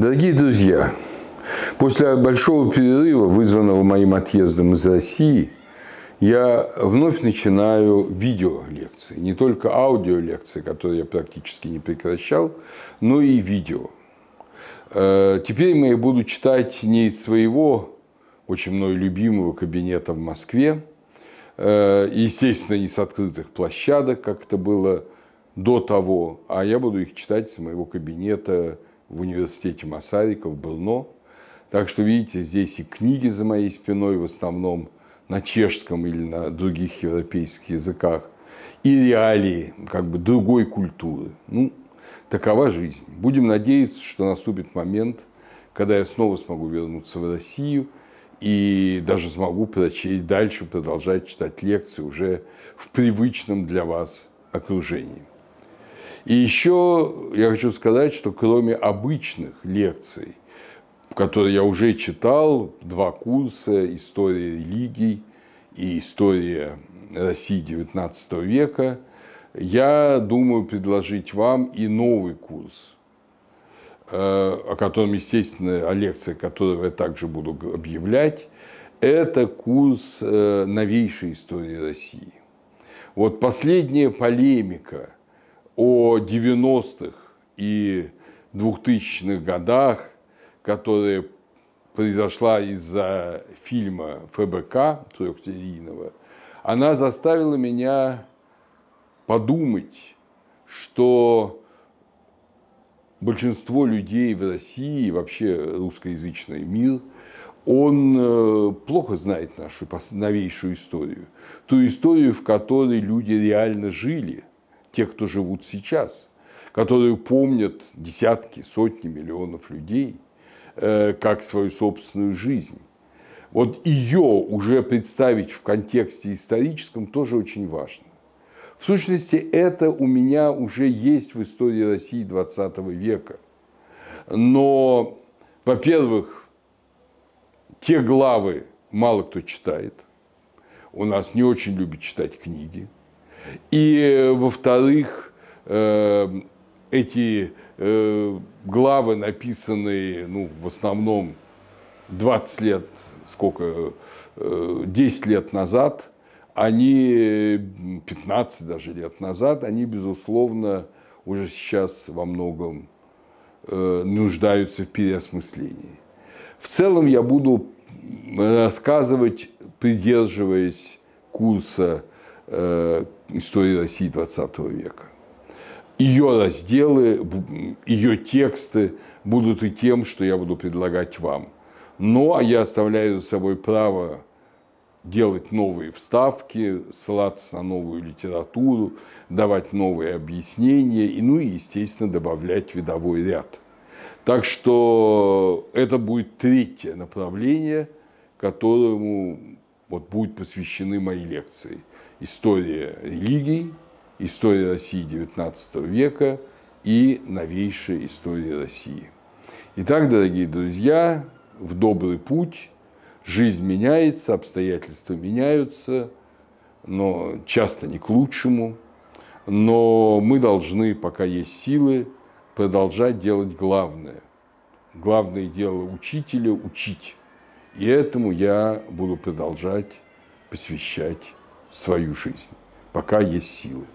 Дорогие друзья, после большого перерыва, вызванного моим отъездом из России, я вновь начинаю видеолекции, не только аудиолекции, которые я практически не прекращал, но и видео. Э, теперь я буду читать не из своего очень мной любимого кабинета в Москве, э, естественно, не с открытых площадок, как это было до того, а я буду их читать с моего кабинета в университете Масариков, Брно. Так что, видите, здесь и книги за моей спиной, в основном на чешском или на других европейских языках, и реалии как бы другой культуры. Ну, такова жизнь. Будем надеяться, что наступит момент, когда я снова смогу вернуться в Россию и даже смогу прочесть дальше, продолжать читать лекции уже в привычном для вас окружении. И еще я хочу сказать, что кроме обычных лекций, которые я уже читал, два курса «История религий» и «История России XIX века», я думаю предложить вам и новый курс, э, о котором, естественно, о лекции которого я также буду объявлять. Это курс э, новейшей истории России. Вот последняя полемика – о 90-х и 2000-х годах, которая произошла из-за фильма ФБК трехсерийного, она заставила меня подумать, что большинство людей в России, вообще русскоязычный мир, он э, плохо знает нашу новейшую историю. Ту историю, в которой люди реально жили те, кто живут сейчас, которые помнят десятки, сотни миллионов людей э, как свою собственную жизнь. Вот ее уже представить в контексте историческом тоже очень важно. В сущности, это у меня уже есть в истории России 20 века. Но, во-первых, те главы мало кто читает. У нас не очень любят читать книги. И, э, во-вторых, э, эти э, главы, написанные ну, в основном 20 лет, сколько, 10 лет назад, они 15 даже лет назад, они, безусловно, уже сейчас во многом нуждаются в переосмыслении. В целом я буду рассказывать, придерживаясь курса Э, истории России XX века. Ее разделы, ее тексты будут и тем, что я буду предлагать вам. Но ну, а я оставляю за собой право делать новые вставки, ссылаться на новую литературу, давать новые объяснения, и, ну и, естественно, добавлять видовой ряд. Так что это будет третье направление, которому вот будут посвящены мои лекции. История религий, история России XIX века и новейшая история России. Итак, дорогие друзья, в добрый путь. Жизнь меняется, обстоятельства меняются, но часто не к лучшему. Но мы должны, пока есть силы, продолжать делать главное. Главное дело учителя – учить. И этому я буду продолжать посвящать свою жизнь, пока есть силы.